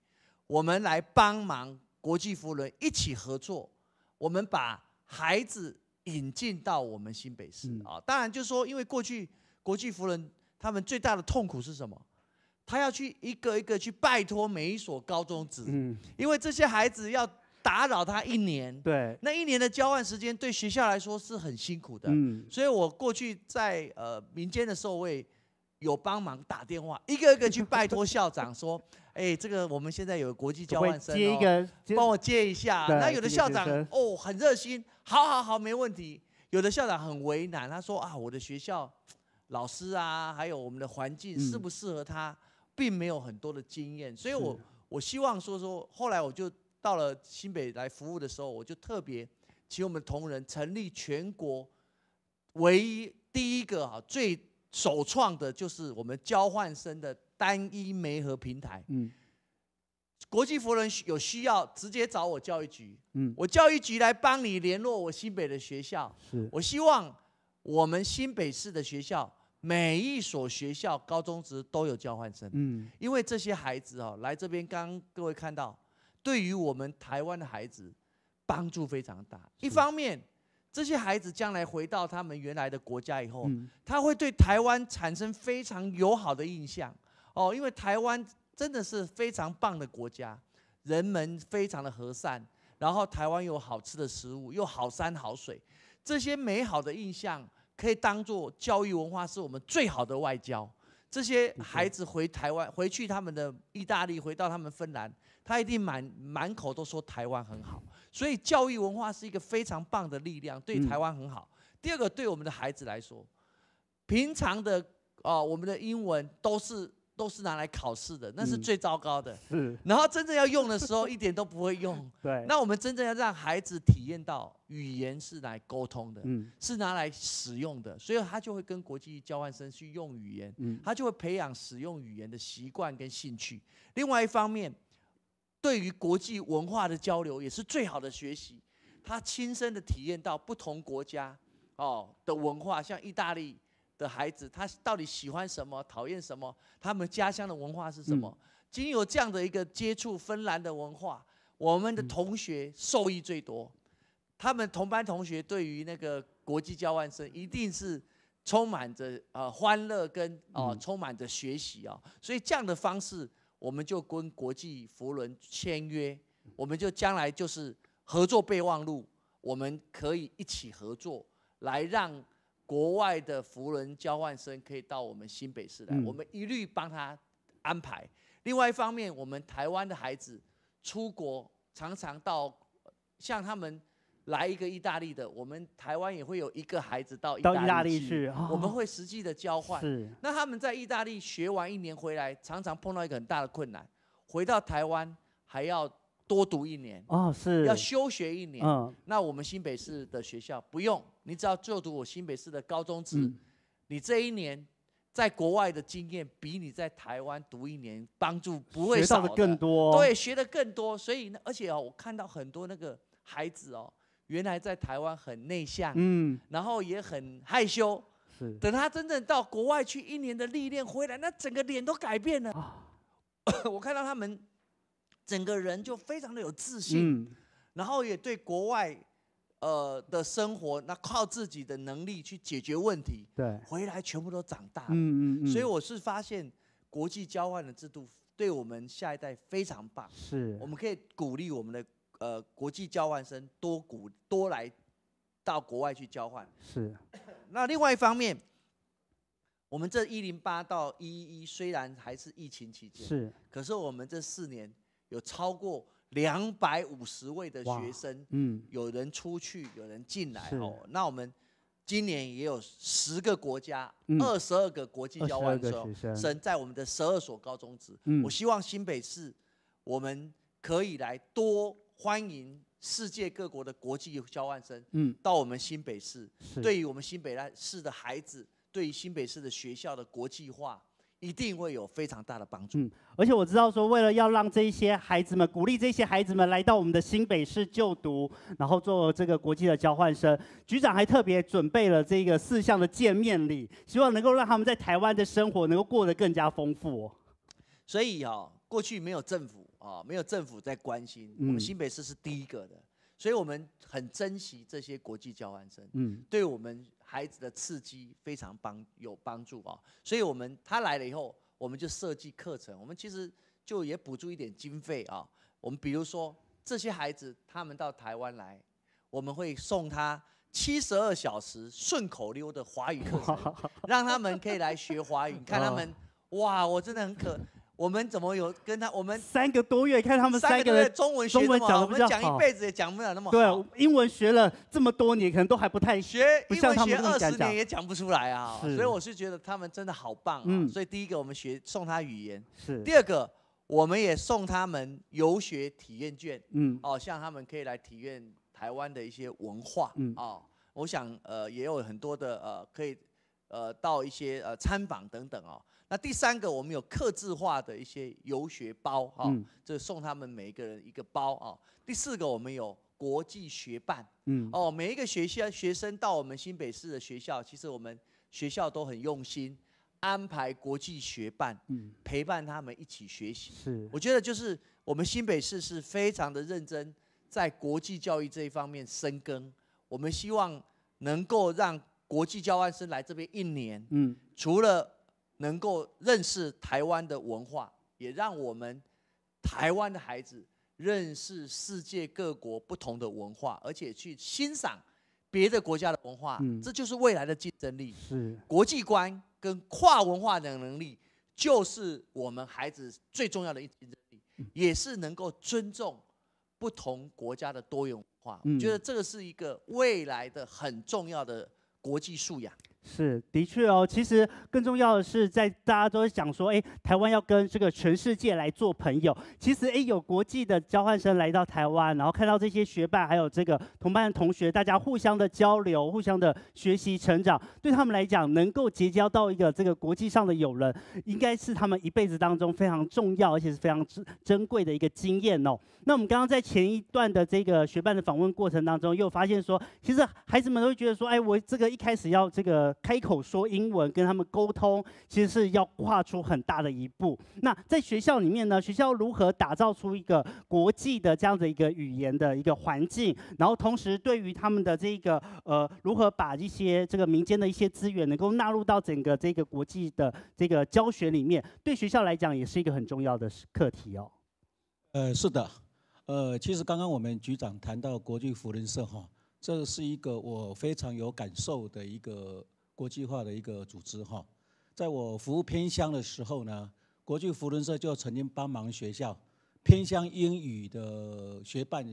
S5: 我们来帮忙国际福人一起合作，我们把孩子引进到我们新北市啊，当然就说因为过去国际福人他们最大的痛苦是什么？他要去一个一个去拜托每一所高中子，因为这些孩子要打扰他一年。对，那一年的交换时间对学校来说是很辛苦的。嗯，所以我过去在呃民间的时候，我有帮忙打电话，一个一个去拜托校长说：“ [LAUGHS] 哎，这个我们现在有国际交换生哦，帮我接一下。”那有的校长哦很热心，好好好，没问题。有的校长很为难，他说：“啊，我的学校老师啊，还有我们的环境适不适合他？”并没有很多的经验，所以我我希望说说，后来我就到了新北来服务的时候，我就特别请我们同仁成立全国唯一第一个啊最首创的就是我们交换生的单一媒合平台。嗯，国际服人有需要直接找我教育局。嗯，我教育局来帮你联络我新北的学校。是我希望我们新北市的学校。每一所学校高中职都有交换生，嗯，因为这些孩子哦来这边，刚刚各位看到，对于我们台湾的孩子帮助非常大。一方面，这些孩子将来回到他们原来的国家以后，他会对台湾产生非常友好的印象哦，因为台湾真的是非常棒的国家，人们非常的和善，然后台湾有好吃的食物，又好山好水，这些美好的印象。可以当做教育文化是我们最好的外交。这些孩子回台湾回去，他们的意大利回到他们芬兰，他一定满满口都说台湾很好。所以教育文化是一个非常棒的力量，对台湾很好。第二个，对我们的孩子来说，平常的啊，我们的英文都是。都是拿来考试的，那是最糟糕的。是，然后真正要用的时候一点都不会用。[LAUGHS] 对。那我们真正要让孩子体验到语言是来沟通的，嗯，是拿来使用的，所以他就会跟国际交换生去用语言，嗯，他就会培养使用语言的习惯跟兴趣。另外一方面，对于国际文化的交流也是最好的学习，他亲身的体验到不同国家哦的文化，像意大利。的孩子他到底喜欢什么，讨厌什么？他们家乡的文化是什么？仅有这样的一个接触芬兰的文化，我们的同学受益最多。他们同班同学对于那个国际交换生一定是充满着呃欢乐跟哦，充满着学习啊。所以这样的方式，我们就跟国际佛伦签约，我们就将来就是合作备忘录，我们可以一起合作来让。国外的福伦交换生可以到我们新北市来，我们一律帮他安排。另外一方面，我们台湾的孩子出国，常常到像他们来一个意大利的，我们台湾也会有一个孩子到意大利去，我们会实际的交换。那他们在意大利学完一年回来，常常碰到一个很大的困难，回到台湾还要多读一年哦，是要休学一年。嗯，那我们新北市的学校不用。你只要就读我新北市的高中时，你这一年在国外的经验，比你在台湾读一年帮助不会少的，更多。对，学的更多。所以，而且哦，我看到很多那个孩子哦，原来在台湾很内向，嗯，然后也很害羞，是。等他真正到国外去一年的历练回来，那整个脸都改变了啊！[LAUGHS] 我看到他们，整个人就非常的有自信，嗯，然后也对国外。呃，的生活那靠自己的能力去解决问题，对，回来全部都长大了，嗯嗯嗯。所以我是发现国际交换的制度对我们下一代非常棒，是，我们可以鼓励我们的呃国际交换生多鼓多来到国外去交换，是。那另外一方面，我们这一零八到一一一虽然还是疫情期间，是，可是我们这四年有超过。两百五十位的学生，嗯，有人出去，有人进来哦。那我们今年也有十个国家，二十二个国际交换生生在我们的十二所高中职。我希望新北市，我们可以来多欢迎世界各国的国际交换生，嗯，到我们新北市，对于我们新北市的孩子，对于新北市的学校的国际化。一定会有非常大的帮助。嗯，
S1: 而且我知道说，为了要让这些孩子们鼓励这些孩子们来到我们的新北市就读，然后做这个国际的交换生，局长还特别准备了这个四项的见面礼，希望能够让他们在台湾的生活能够过得更加丰富。
S5: 所以啊，过去没有政府啊，没有政府在关心，我们新北市是第一个的，所以我们很珍惜这些国际交换生。嗯，对我们。孩子的刺激非常帮有帮助啊，所以我们他来了以后，我们就设计课程，我们其实就也补助一点经费啊。我们比如说这些孩子，他们到台湾来，我们会送他七十二小时顺口溜的华语课程，[LAUGHS] 让他们可以来学华语。你看他们，哇，我真的很可。我们怎么有跟他？我们
S1: 三个多月看他们三个中文中文讲比较好，我们讲一辈
S5: 子也讲不了那么好。对，
S1: 英文学了这么多年，可能都还不太学。不像他们二十年也
S5: 讲不出来啊。所以我是觉得他们真的好棒啊。所以第一个我们学送他语言，是第二个我们也送他们游学体验券，嗯，哦，希望他们可以来体验台湾的一些文化，嗯，哦，我想呃也有很多的呃可以呃到一些呃参访等等哦。那第三个，我们有刻字化的一些游学包，哈，就是送他们每一个人一个包啊。第四个，我们有国际学办，嗯，哦，每一个学校学生到我们新北市的学校，其实我们学校都很用心安排国际学办，陪伴他们一起学习。是，我觉得就是我们新北市是非常的认真在国际教育这一方面深耕。我们希望能够让国际交换生来这边一年，嗯，除了。能够认识台湾的文化，也让我们台湾的孩子认识世界各国不同的文化，而且去欣赏别的国家的文化。嗯，这就是未来的竞争力。是国际观跟跨文化的能力，就是我们孩子最重要的一竞争力，也是能够尊重不同国家的多元化。我觉得这个是一个未来的很重要的国际素养。
S1: 是的确哦，其实更重要的是，在大家都想说，哎，台湾要跟这个全世界来做朋友。其实，哎，有国际的交换生来到台湾，然后看到这些学伴还有这个同伴的同学，大家互相的交流、互相的学习、成长，对他们来讲，能够结交到一个这个国际上的友人，应该是他们一辈子当中非常重要而且是非常珍珍贵的一个经验哦。那我们刚刚在前一段的这个学伴的访问过程当中，又发现说，其实孩子们都会觉得说，哎，我这个一开始要这个。开口说英文，跟他们沟通，其实是要跨出很大的一步。那在学校里面呢，学校如何打造出一个国际的这样的一个语言的一个环境，然后同时对于他们的这个呃，如何把一些这个民间的一些资源能够纳入到整个这个国际的这个教学里面，对学校来讲也是一个很重要的课题哦。
S6: 呃，是的，呃，其实刚刚我们局长谈到国际福人社哈，这是一个我非常有感受的一个。国际化的一个组织哈，在我服务偏乡的时候呢，国际福轮社就曾经帮忙学校偏乡英语的学办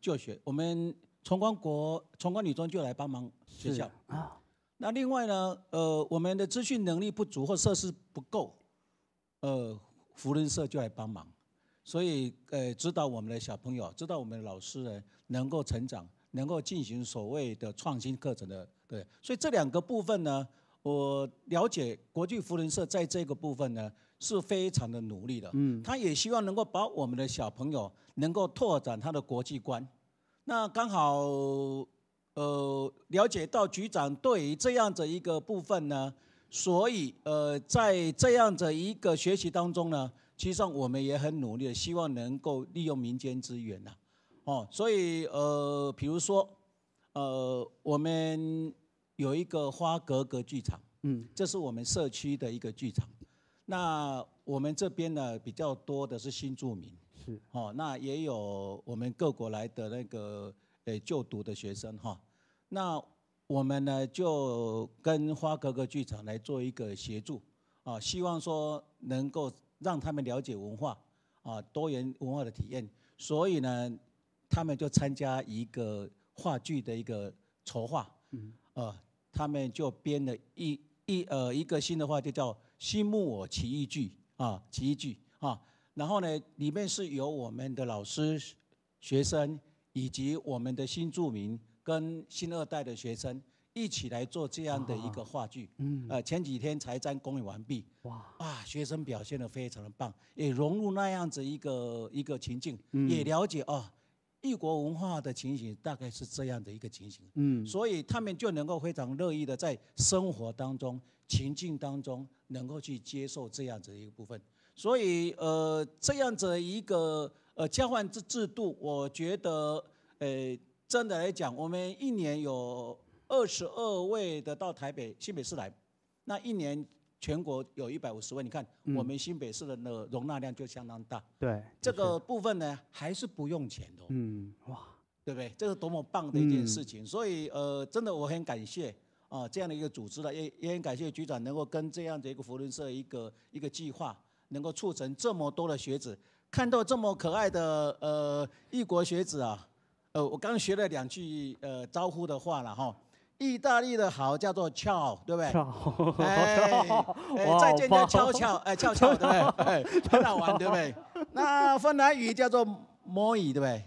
S6: 就学。我们崇光国崇光女中就来帮忙学校啊。那另外呢，呃，我们的资讯能力不足或设施不够，呃，福轮社就来帮忙，所以呃，指导我们的小朋友，指导我们的老师，呢，能够成长，能够进行所谓的创新课程的。对，所以这两个部分呢，我了解国际扶人社在这个部分呢是非常的努力的，嗯，他也希望能够把我们的小朋友能够拓展他的国际观。那刚好，呃，了解到局长对于这样的一个部分呢，所以呃，在这样的一个学习当中呢，其实我们也很努力，希望能够利用民间资源呐，哦，所以呃，比如说。呃，我们有一个花格格剧场，嗯，这是我们社区的一个剧场。那我们这边呢，比较多的是新住民，是哦，那也有我们各国来的那个呃就读的学生哈。那我们呢，就跟花格格剧场来做一个协助啊，希望说能够让他们了解文化啊，多元文化的体验。所以呢，他们就参加一个。话剧的一个筹划，呃，他们就编了一一呃一个新的话，就叫《新木偶奇遇剧》啊，奇遇剧啊。然后呢，里面是由我们的老师、学生以及我们的新住民跟新二代的学生一起来做这样的一个话剧。嗯。呃，前几天才在公演完毕。哇。啊，学生表现的非常的棒，也融入那样子一个一个情境，也了解哦。异国文化的情形大概是这样的一个情形，嗯，所以他们就能够非常乐意的在生活当中、情境当中能够去接受这样子的一个部分。所以，呃，这样子的一个呃交换制制度，我觉得，呃，真的来讲，我们一年有二十二位的到台北新北市来，那一年。全国有一百五十万，你看我们新北市的那容纳量就相当大。对，这个部分呢还是不用钱的。嗯，哇，对不对？这是多么棒的一件事情！所以，呃，真的我很感谢啊这样的一个组织了，也也很感谢局长能够跟这样的一个佛伦社一个一个计划，能够促成这么多的学子看到这么可爱的呃异国学子啊。呃，我刚学了两句呃招呼的话了哈。意大利的好叫做“翘，对不对？
S3: 巧，
S6: 哎，再见，叫“翘翘，哎，翘翘，对，不哎，[LAUGHS] 很好玩，对不对？那芬兰语叫做 “moi”，对不对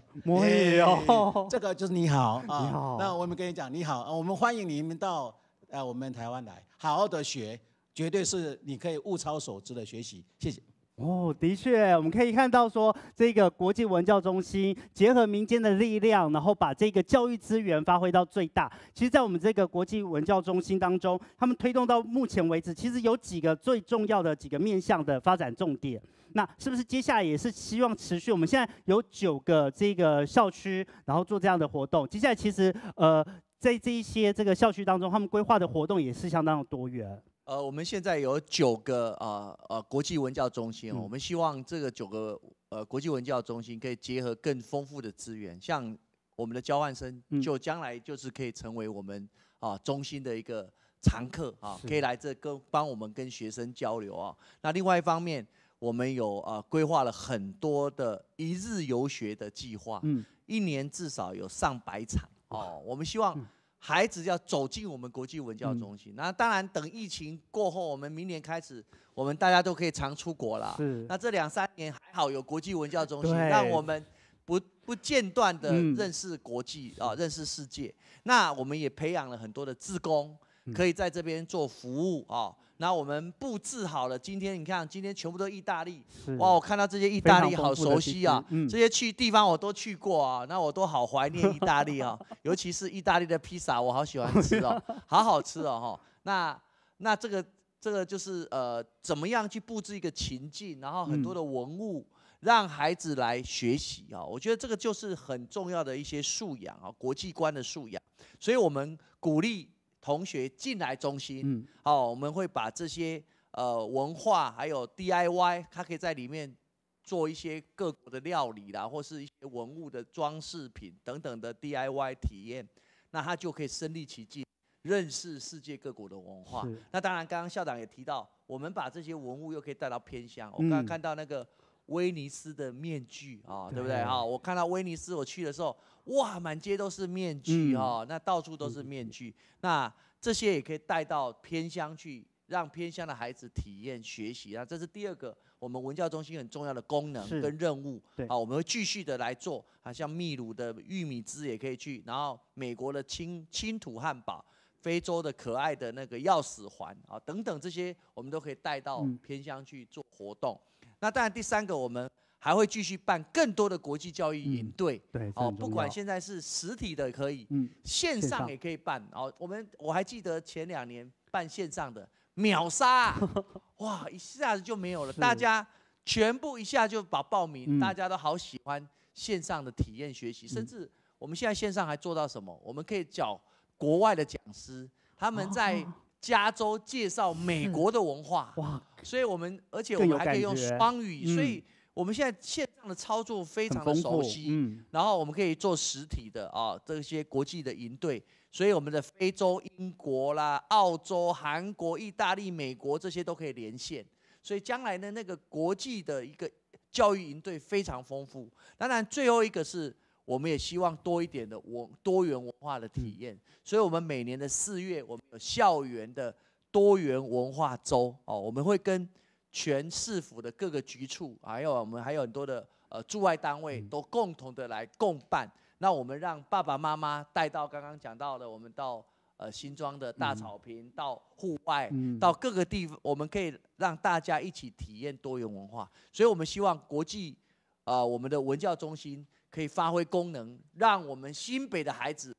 S6: ？moi，这个就是你好啊。你好，那我们跟你讲，你好，我们欢迎你们到呃我们台湾来，好好的学，绝对是你可以物超所值的学习。
S1: 谢谢。哦，的确，我们可以看到说，这个国际文教中心结合民间的力量，然后把这个教育资源发挥到最大。其实，在我们这个国际文教中心当中，他们推动到目前为止，其实有几个最重要的几个面向的发展重点。那是不是接下来也是希望持续？我们现在有九个这个校区，然后做这样的活动。接下来其实，呃，在这一些这个校区当中，他们规划的活动也是相当多元。
S5: 呃，我们现在有九个啊呃国际文教中心，我们希望这个九个呃国际文教中心可以结合更丰富的资源，像我们的交换生，就将来就是可以成为我们啊中心的一个常客啊，可以来这跟帮我们跟学生交流啊。那另外一方面，我们有啊规划了很多的一日游学的计划，嗯，一年至少有上百场哦，我们希望。孩子要走进我们国际文教中心，那当然等疫情过后，我们明年开始，我们大家都可以常出国了。是，那这两三年还好有国际文教中心，让我们不不间断的认识国际啊，认识世界。那我们也培养了很多的自工。可以在这边做服务啊，那我们布置好了。今天你看，今天全部都意大利，哇！我看到这些意大利好熟悉啊，这些去地方我都去过啊，那我都好怀念意大利啊，[LAUGHS] 尤其是意大利的披萨，我好喜欢吃哦，[LAUGHS] 好好吃哦，哈。那那这个这个就是呃，怎么样去布置一个情境，然后很多的文物，让孩子来学习啊？我觉得这个就是很重要的一些素养啊，国际观的素养。所以我们鼓励。同学进来中心，嗯，好，我们会把这些呃文化还有 DIY，他可以在里面做一些各国的料理啦，或是一些文物的装饰品等等的 DIY 体验，那他就可以身临其境认识世界各国的文化。那当然，刚刚校长也提到，我们把这些文物又可以带到偏乡，我刚刚看到那个。威尼斯的面具啊，对不对？啊，我看到威尼斯，我去的时候，哇，满街都是面具啊，那到处都是面具。那这些也可以带到偏乡去，让偏乡的孩子体验学习啊，这是第二个我们文教中心很重要的功能跟任务。对，好，我们会继续的来做。啊，像秘鲁的玉米汁也可以去，然后美国的青青土汉堡，非洲的可爱的那个钥匙环啊，等等这些，我们都可以带到偏乡去做活动。那当然，第三个我们还会继续办更多的国际教育营队。对，哦，不管现在是实体的可以，线上也可以办。哦，我们我还记得前两年办线上的秒杀，[LAUGHS] 哇，一下子就没有了，大家全部一下就把报名，大家都好喜欢线上的体验学习，甚至我们现在线上还做到什么？我们可以找国外的讲师，他们在。加州介绍美国的文化，哇！所以我们，而且我们还可以用双语，所以我们现在线上的操作非常的熟悉，嗯。然后我们可以做实体的啊，这些国际的营队，所以我们的非洲、英国啦、澳洲、韩国、意大利、美国这些都可以连线，所以将来的那个国际的一个教育营队非常丰富。当然，最后一个是。我们也希望多一点的文多元文化的体验，所以，我们每年的四月，我们有校园的多元文化周哦，我们会跟全市府的各个局处还有我们还有很多的呃驻外单位都共同的来共办。那我们让爸爸妈妈带到刚刚讲到的，我们到呃新庄的大草坪，到户外，到各个地方，我们可以让大家一起体验多元文化。所以我们希望国际啊，我们的文教中心。可以发挥功能，让我们新北的孩子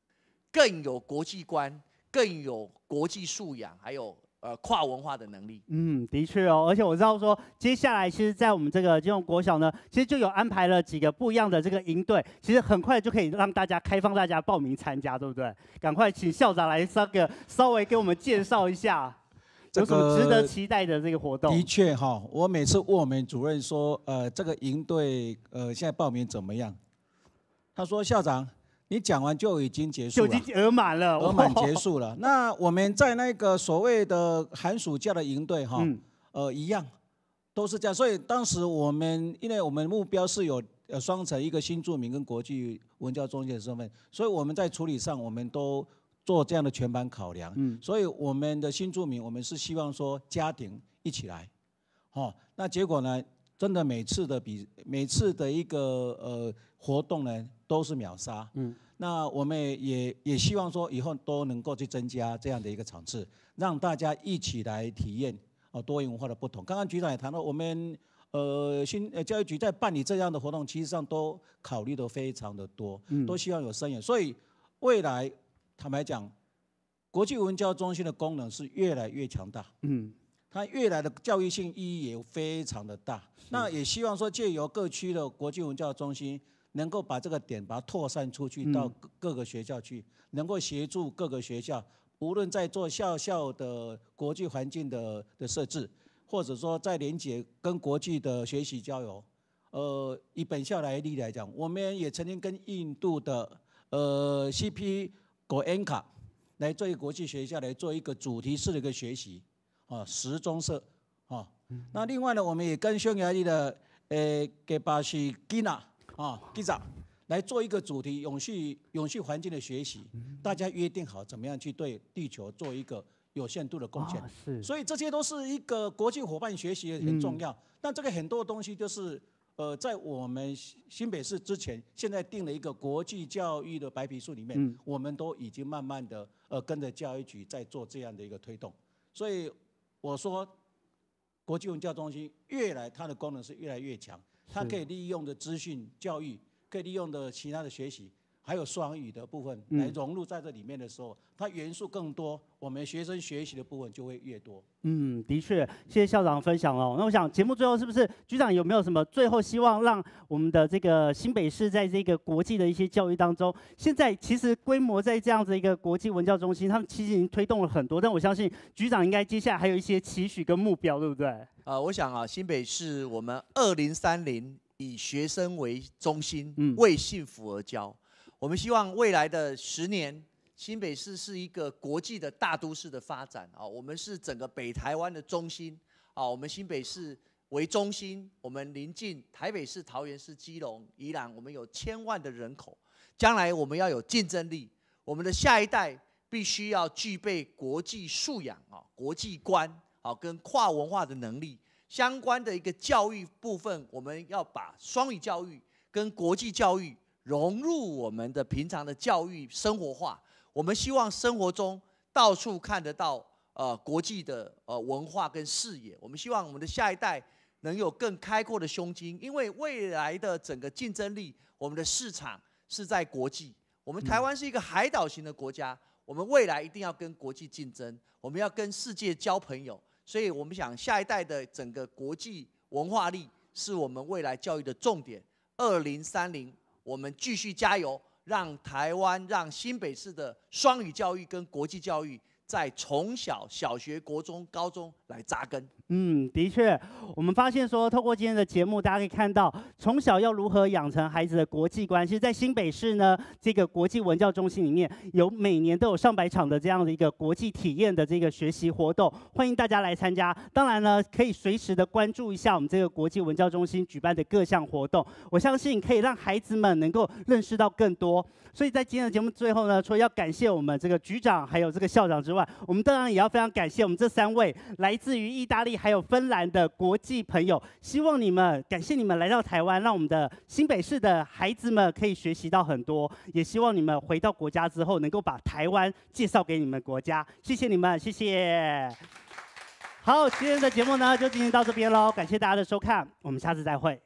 S5: 更有国际观，更有国际素养，还有呃跨文化的能力。
S1: 嗯，的确哦，而且我知道说接下来，其实在我们这个金融国小呢，其实就有安排了几个不一样的这个营队，其实很快就可以让大家开放大家报名参加，对不对？赶快请校长来稍个稍微给我们介绍一下，有什么值得期待的这个活动？的确
S6: 哈，我每次问我们主任说，呃，这个营队呃现在报名怎么样？他说：“校长，你讲完就已经结束了，已经额满了，额满结束了。[LAUGHS] 那我们在那个所谓的寒暑假的营队，哈，呃，一样都是这样。所以当时我们，因为我们目标是有呃双层一个新住民跟国际文教中心的身份，所以我们在处理上，我们都做这样的全盘考量。嗯，所以我们的新住民，我们是希望说家庭一起来，好，那结果呢？”真的每次的比每次的一个呃活动呢都是秒杀，嗯，那我们也也希望说以后都能够去增加这样的一个场次，让大家一起来体验哦多元文化的不同。刚刚局长也谈到，我们呃新呃教育局在办理这样的活动，其实上都考虑的非常的多，嗯，都希望有声源。所以未来坦白讲，国际文教中心的功能是越来越强大，嗯。它越来的教育性意义也非常的大，那也希望说借由各区的国际文教中心，能够把这个点把它扩散出去，到各个学校去，能够协助各个学校，无论在做校校的国际环境的的设置，或者说在连接跟国际的学习交流，呃，以本校来例来讲，我们也曾经跟印度的呃 C P g o e n a 来做一个国际学校来做一个主题式的一个学习。啊，时钟社，啊，那另外呢，我们也跟匈牙利的呃给巴西吉娜啊，给扎来做一个主题，永续永续环境的学习，大家约定好怎么样去对地球做一个有限度的贡献，是，所以这些都是一个国际伙伴学习很重要，但这个很多东西就是呃，在我们新北市之前，现在定了一个国际教育的白皮书里面，我们都已经慢慢的呃跟着教育局在做这样的一个推动，所以。我说，国际文教中心越来它的功能是越来越强，它可以利用的资讯教育，可以利用的其他的学习。还有双语的部分来融入在这里面的时候，它元素更多，我们学生学习的部分就会越多。
S1: 嗯，的确，谢谢校长分享哦。那我想节目最后是不是局长有没有什么最后希望让我们的这个新北市在这个国际的一些教育当中，现在其实规模在这样子一个国际文教中心，他们其实已经推动了很多，但我相信局长应该接下来还有一
S5: 些期许跟目标，对不对？啊，我想啊，新北市我们二零三零以学生为中心，为幸福而教。我们希望未来的十年，新北市是一个国际的大都市的发展啊。我们是整个北台湾的中心啊。我们新北市为中心，我们临近台北市、桃园市、基隆、宜兰，我们有千万的人口。将来我们要有竞争力，我们的下一代必须要具备国际素养啊、国际观啊、跟跨文化的能力。相关的一个教育部分，我们要把双语教育跟国际教育。融入我们的平常的教育生活化，我们希望生活中到处看得到呃国际的呃文化跟视野。我们希望我们的下一代能有更开阔的胸襟，因为未来的整个竞争力，我们的市场是在国际。我们台湾是一个海岛型的国家，我们未来一定要跟国际竞争，我们要跟世界交朋友。所以，我们想下一代的整个国际文化力是我们未来教育的重点。二零三零。我们继续加油，让台湾、让新北市的双语教育跟国际教育，在从小小学、国中、高中来扎根。
S1: 嗯，的确，我们发现说，通过今天的节目，大家可以看到，从小要如何养成孩子的国际观。其实，在新北市呢，这个国际文教中心里面有每年都有上百场的这样的一个国际体验的这个学习活动，欢迎大家来参加。当然呢，可以随时的关注一下我们这个国际文教中心举办的各项活动。我相信可以让孩子们能够认识到更多。所以在今天的节目最后呢，除了要感谢我们这个局长还有这个校长之外，我们当然也要非常感谢我们这三位来自于意大利。还有芬兰的国际朋友，希望你们感谢你们来到台湾，让我们的新北市的孩子们可以学习到很多。也希望你们回到国家之后，能够把台湾介绍给你们国家。谢谢你们，谢谢。好，今天的节目呢就进行到这边喽，感谢大家的收看，我们下次再会。